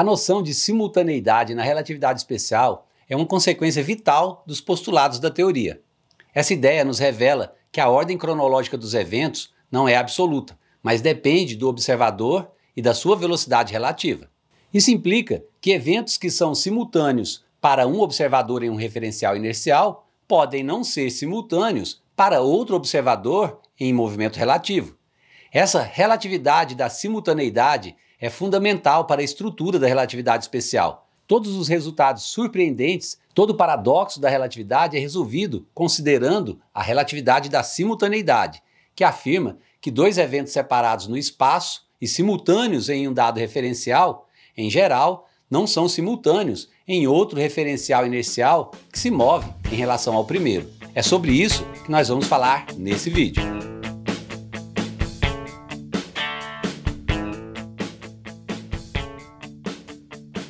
A noção de simultaneidade na relatividade especial é uma consequência vital dos postulados da teoria. Essa ideia nos revela que a ordem cronológica dos eventos não é absoluta, mas depende do observador e da sua velocidade relativa. Isso implica que eventos que são simultâneos para um observador em um referencial inercial podem não ser simultâneos para outro observador em movimento relativo. Essa relatividade da simultaneidade é fundamental para a estrutura da relatividade especial. Todos os resultados surpreendentes, todo o paradoxo da relatividade é resolvido considerando a relatividade da simultaneidade, que afirma que dois eventos separados no espaço e simultâneos em um dado referencial, em geral, não são simultâneos em outro referencial inercial que se move em relação ao primeiro. É sobre isso que nós vamos falar nesse vídeo.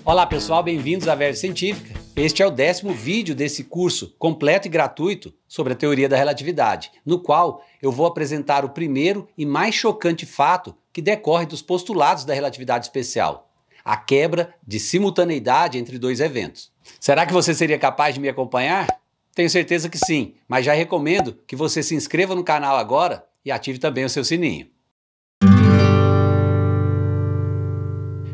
Olá pessoal, bem-vindos à Verde Científica. Este é o décimo vídeo desse curso completo e gratuito sobre a teoria da relatividade, no qual eu vou apresentar o primeiro e mais chocante fato que decorre dos postulados da relatividade especial: a quebra de simultaneidade entre dois eventos. Será que você seria capaz de me acompanhar? Tenho certeza que sim, mas já recomendo que você se inscreva no canal agora e ative também o seu sininho.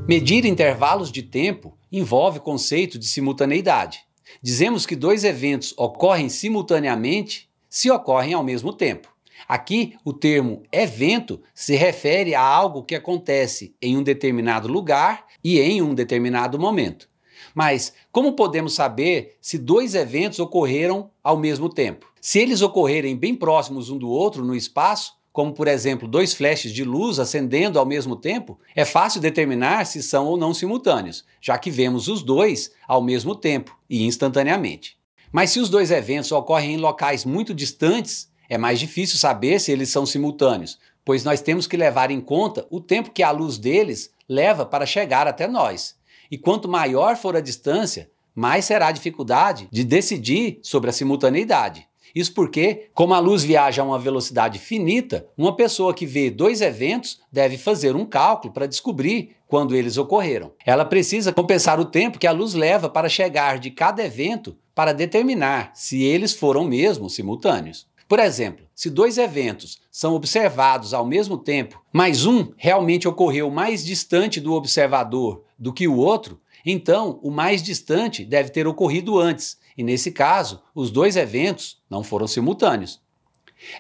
Medir intervalos de tempo envolve o conceito de simultaneidade. Dizemos que dois eventos ocorrem simultaneamente se ocorrem ao mesmo tempo. Aqui, o termo evento se refere a algo que acontece em um determinado lugar e em um determinado momento. Mas como podemos saber se dois eventos ocorreram ao mesmo tempo? Se eles ocorrerem bem próximos um do outro no espaço, como por exemplo dois flashes de luz acendendo ao mesmo tempo, é fácil determinar se são ou não simultâneos, já que vemos os dois ao mesmo tempo e instantaneamente. Mas se os dois eventos ocorrem em locais muito distantes, é mais difícil saber se eles são simultâneos, pois nós temos que levar em conta o tempo que a luz deles leva para chegar até nós. E quanto maior for a distância, mais será a dificuldade de decidir sobre a simultaneidade. Isso porque, como a luz viaja a uma velocidade finita, uma pessoa que vê dois eventos deve fazer um cálculo para descobrir quando eles ocorreram. Ela precisa compensar o tempo que a luz leva para chegar de cada evento para determinar se eles foram mesmo simultâneos. Por exemplo, se dois eventos são observados ao mesmo tempo, mas um realmente ocorreu mais distante do observador do que o outro, então o mais distante deve ter ocorrido antes, e nesse caso, os dois eventos não foram simultâneos.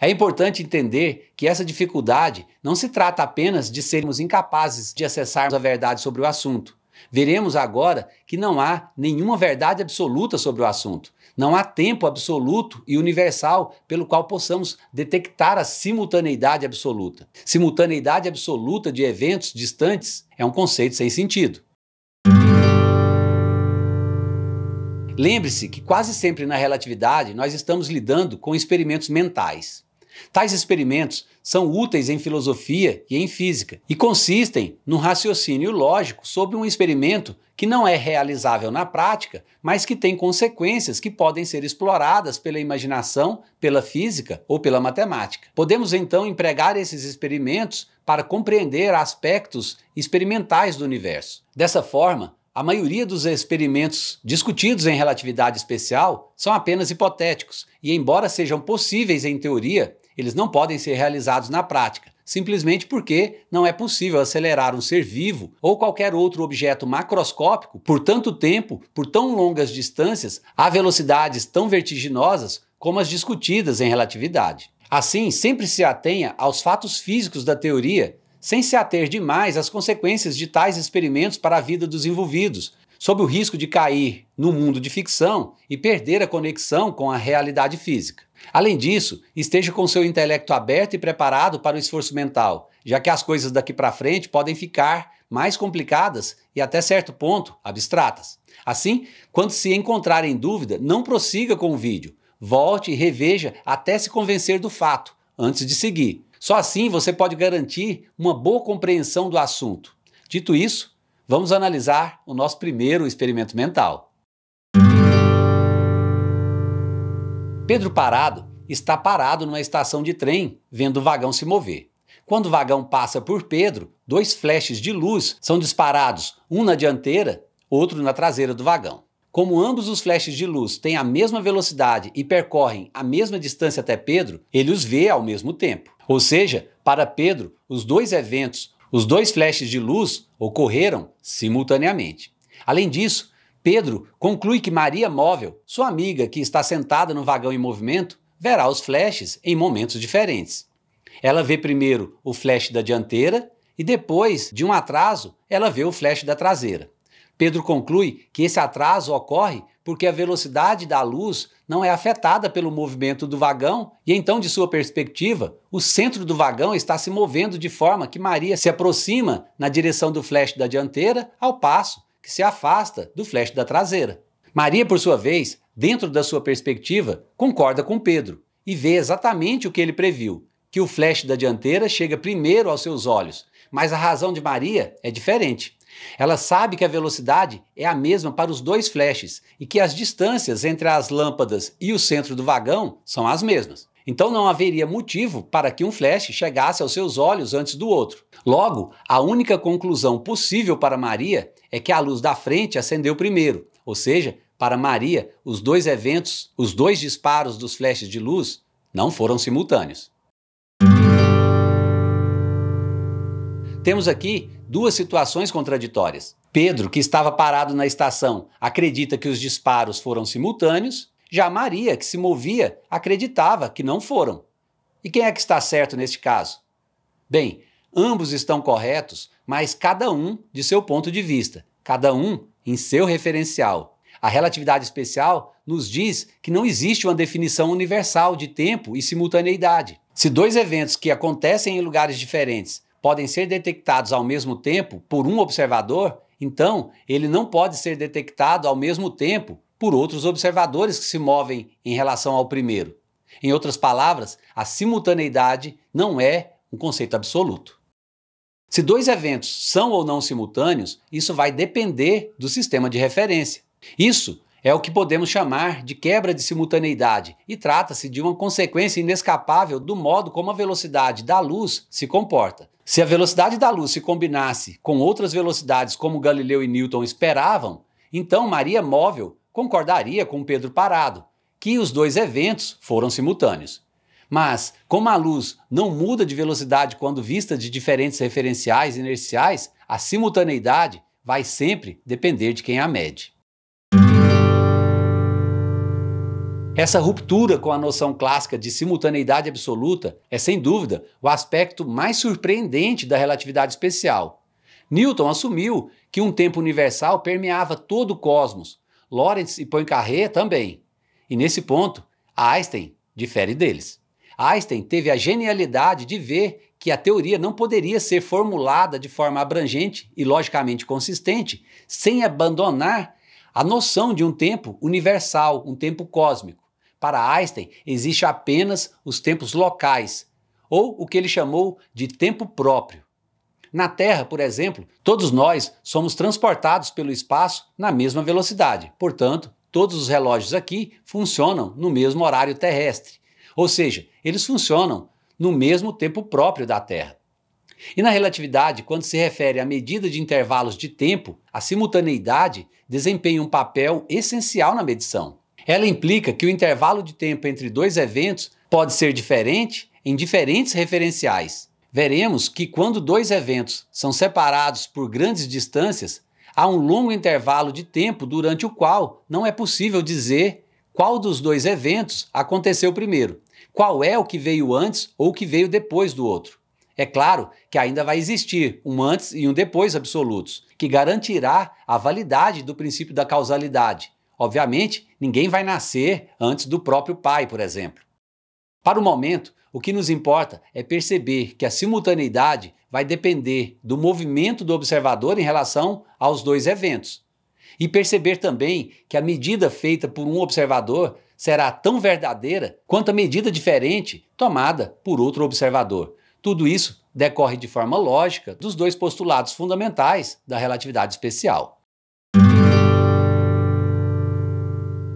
É importante entender que essa dificuldade não se trata apenas de sermos incapazes de acessarmos a verdade sobre o assunto. Veremos agora que não há nenhuma verdade absoluta sobre o assunto. Não há tempo absoluto e universal pelo qual possamos detectar a simultaneidade absoluta. Simultaneidade absoluta de eventos distantes é um conceito sem sentido. Lembre-se que quase sempre na relatividade nós estamos lidando com experimentos mentais. Tais experimentos são úteis em filosofia e em física e consistem num raciocínio lógico sobre um experimento que não é realizável na prática, mas que tem consequências que podem ser exploradas pela imaginação, pela física ou pela matemática. Podemos então empregar esses experimentos para compreender aspectos experimentais do universo. Dessa forma, a maioria dos experimentos discutidos em relatividade especial são apenas hipotéticos, e embora sejam possíveis em teoria, eles não podem ser realizados na prática, simplesmente porque não é possível acelerar um ser vivo ou qualquer outro objeto macroscópico por tanto tempo, por tão longas distâncias, a velocidades tão vertiginosas como as discutidas em relatividade. Assim, sempre se atenha aos fatos físicos da teoria sem se ater demais às consequências de tais experimentos para a vida dos envolvidos, sob o risco de cair no mundo de ficção e perder a conexão com a realidade física. Além disso, esteja com seu intelecto aberto e preparado para o esforço mental, já que as coisas daqui para frente podem ficar mais complicadas e até certo ponto abstratas. Assim, quando se encontrar em dúvida, não prossiga com o vídeo. Volte e reveja até se convencer do fato antes de seguir. Só assim você pode garantir uma boa compreensão do assunto. Dito isso, vamos analisar o nosso primeiro experimento mental. Pedro Parado está parado numa estação de trem, vendo o vagão se mover. Quando o vagão passa por Pedro, dois flashes de luz são disparados, um na dianteira, outro na traseira do vagão. Como ambos os flashes de luz têm a mesma velocidade e percorrem a mesma distância até Pedro, ele os vê ao mesmo tempo. Ou seja, para Pedro, os dois eventos, os dois flashes de luz, ocorreram simultaneamente. Além disso, Pedro conclui que Maria Móvel, sua amiga que está sentada no vagão em movimento, verá os flashes em momentos diferentes. Ela vê primeiro o flash da dianteira e depois, de um atraso, ela vê o flash da traseira. Pedro conclui que esse atraso ocorre porque a velocidade da luz não é afetada pelo movimento do vagão, e então, de sua perspectiva, o centro do vagão está se movendo de forma que Maria se aproxima na direção do flash da dianteira, ao passo que se afasta do flash da traseira. Maria, por sua vez, dentro da sua perspectiva, concorda com Pedro e vê exatamente o que ele previu, que o flash da dianteira chega primeiro aos seus olhos, mas a razão de Maria é diferente. Ela sabe que a velocidade é a mesma para os dois flashes e que as distâncias entre as lâmpadas e o centro do vagão são as mesmas. Então não haveria motivo para que um flash chegasse aos seus olhos antes do outro. Logo, a única conclusão possível para Maria é que a luz da frente acendeu primeiro, ou seja, para Maria, os dois eventos, os dois disparos dos flashes de luz não foram simultâneos. Temos aqui duas situações contraditórias. Pedro, que estava parado na estação, acredita que os disparos foram simultâneos, já Maria, que se movia, acreditava que não foram. E quem é que está certo neste caso? Bem, ambos estão corretos, mas cada um de seu ponto de vista, cada um em seu referencial. A relatividade especial nos diz que não existe uma definição universal de tempo e simultaneidade. Se dois eventos que acontecem em lugares diferentes podem ser detectados ao mesmo tempo por um observador, então ele não pode ser detectado ao mesmo tempo por outros observadores que se movem em relação ao primeiro. Em outras palavras, a simultaneidade não é um conceito absoluto. Se dois eventos são ou não simultâneos, isso vai depender do sistema de referência. Isso é o que podemos chamar de quebra de simultaneidade e trata-se de uma consequência inescapável do modo como a velocidade da luz se comporta. Se a velocidade da luz se combinasse com outras velocidades como Galileu e Newton esperavam, então Maria Móvel concordaria com Pedro Parado que os dois eventos foram simultâneos. Mas, como a luz não muda de velocidade quando vista de diferentes referenciais inerciais, a simultaneidade vai sempre depender de quem a mede. Essa ruptura com a noção clássica de simultaneidade absoluta é, sem dúvida, o aspecto mais surpreendente da relatividade especial. Newton assumiu que um tempo universal permeava todo o cosmos. Lorentz e Poincaré também. E nesse ponto, Einstein difere deles. Einstein teve a genialidade de ver que a teoria não poderia ser formulada de forma abrangente e logicamente consistente sem abandonar a noção de um tempo universal, um tempo cósmico. Para Einstein, existe apenas os tempos locais, ou o que ele chamou de tempo próprio. Na Terra, por exemplo, todos nós somos transportados pelo espaço na mesma velocidade, portanto, todos os relógios aqui funcionam no mesmo horário terrestre, ou seja, eles funcionam no mesmo tempo próprio da Terra. E na relatividade, quando se refere à medida de intervalos de tempo, a simultaneidade desempenha um papel essencial na medição. Ela implica que o intervalo de tempo entre dois eventos pode ser diferente em diferentes referenciais. Veremos que quando dois eventos são separados por grandes distâncias, há um longo intervalo de tempo durante o qual não é possível dizer qual dos dois eventos aconteceu primeiro, qual é o que veio antes ou o que veio depois do outro. É claro que ainda vai existir um antes e um depois absolutos, que garantirá a validade do princípio da causalidade, Obviamente, ninguém vai nascer antes do próprio pai, por exemplo. Para o momento, o que nos importa é perceber que a simultaneidade vai depender do movimento do observador em relação aos dois eventos. E perceber também que a medida feita por um observador será tão verdadeira quanto a medida diferente tomada por outro observador. Tudo isso decorre de forma lógica dos dois postulados fundamentais da relatividade especial.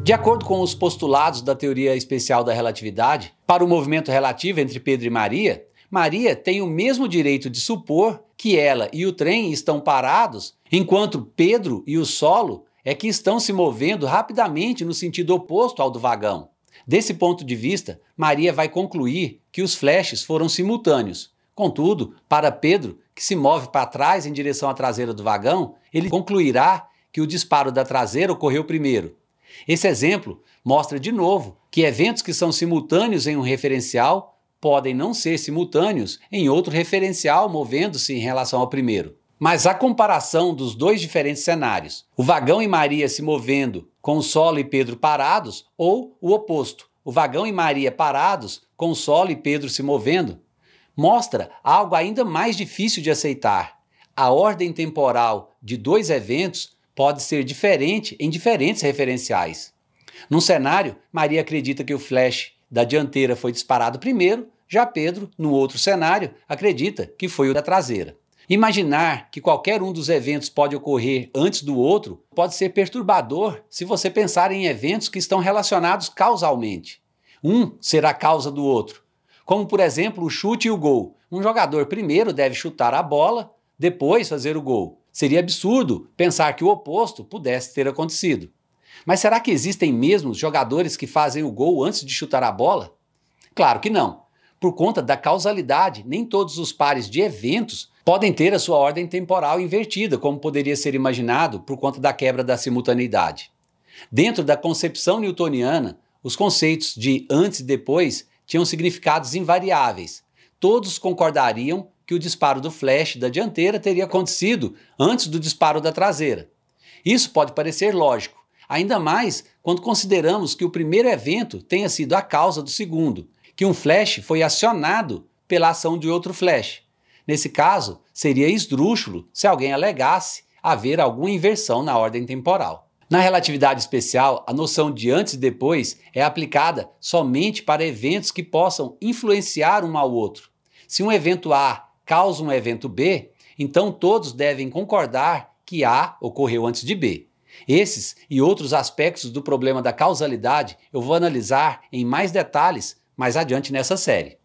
De acordo com os postulados da teoria especial da relatividade, para o movimento relativo entre Pedro e Maria, Maria tem o mesmo direito de supor que ela e o trem estão parados, enquanto Pedro e o solo é que estão se movendo rapidamente no sentido oposto ao do vagão. Desse ponto de vista, Maria vai concluir que os flashes foram simultâneos. Contudo, para Pedro, que se move para trás em direção à traseira do vagão, ele concluirá que o disparo da traseira ocorreu primeiro, esse exemplo mostra de novo que eventos que são simultâneos em um referencial podem não ser simultâneos em outro referencial movendo-se em relação ao primeiro. Mas a comparação dos dois diferentes cenários, o vagão e Maria se movendo com o Solo e Pedro parados, ou o oposto, o vagão e Maria parados com o Solo e Pedro se movendo, mostra algo ainda mais difícil de aceitar. A ordem temporal de dois eventos pode ser diferente em diferentes referenciais. Num cenário, Maria acredita que o flash da dianteira foi disparado primeiro, já Pedro, no outro cenário, acredita que foi o da traseira. Imaginar que qualquer um dos eventos pode ocorrer antes do outro pode ser perturbador se você pensar em eventos que estão relacionados causalmente. Um será causa do outro, como por exemplo o chute e o gol. Um jogador primeiro deve chutar a bola, depois fazer o gol. Seria absurdo pensar que o oposto pudesse ter acontecido. Mas será que existem mesmo jogadores que fazem o gol antes de chutar a bola? Claro que não. Por conta da causalidade, nem todos os pares de eventos podem ter a sua ordem temporal invertida, como poderia ser imaginado por conta da quebra da simultaneidade. Dentro da concepção newtoniana, os conceitos de antes e depois tinham significados invariáveis. Todos concordariam que o disparo do flash da dianteira teria acontecido antes do disparo da traseira. Isso pode parecer lógico, ainda mais quando consideramos que o primeiro evento tenha sido a causa do segundo, que um flash foi acionado pela ação de outro flash. Nesse caso, seria esdrúxulo se alguém alegasse haver alguma inversão na ordem temporal. Na relatividade especial, a noção de antes e depois é aplicada somente para eventos que possam influenciar um ao outro. Se um evento A causa um evento B, então todos devem concordar que A ocorreu antes de B. Esses e outros aspectos do problema da causalidade eu vou analisar em mais detalhes mais adiante nessa série.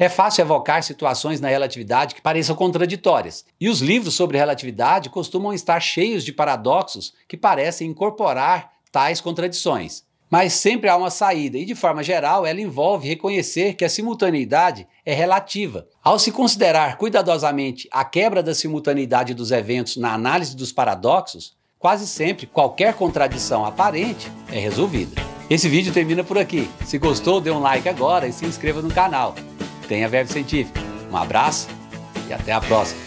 É fácil evocar situações na relatividade que pareçam contraditórias, e os livros sobre relatividade costumam estar cheios de paradoxos que parecem incorporar tais contradições mas sempre há uma saída e, de forma geral, ela envolve reconhecer que a simultaneidade é relativa. Ao se considerar cuidadosamente a quebra da simultaneidade dos eventos na análise dos paradoxos, quase sempre qualquer contradição aparente é resolvida. Esse vídeo termina por aqui. Se gostou, dê um like agora e se inscreva no canal. Tenha verbo científico. Um abraço e até a próxima.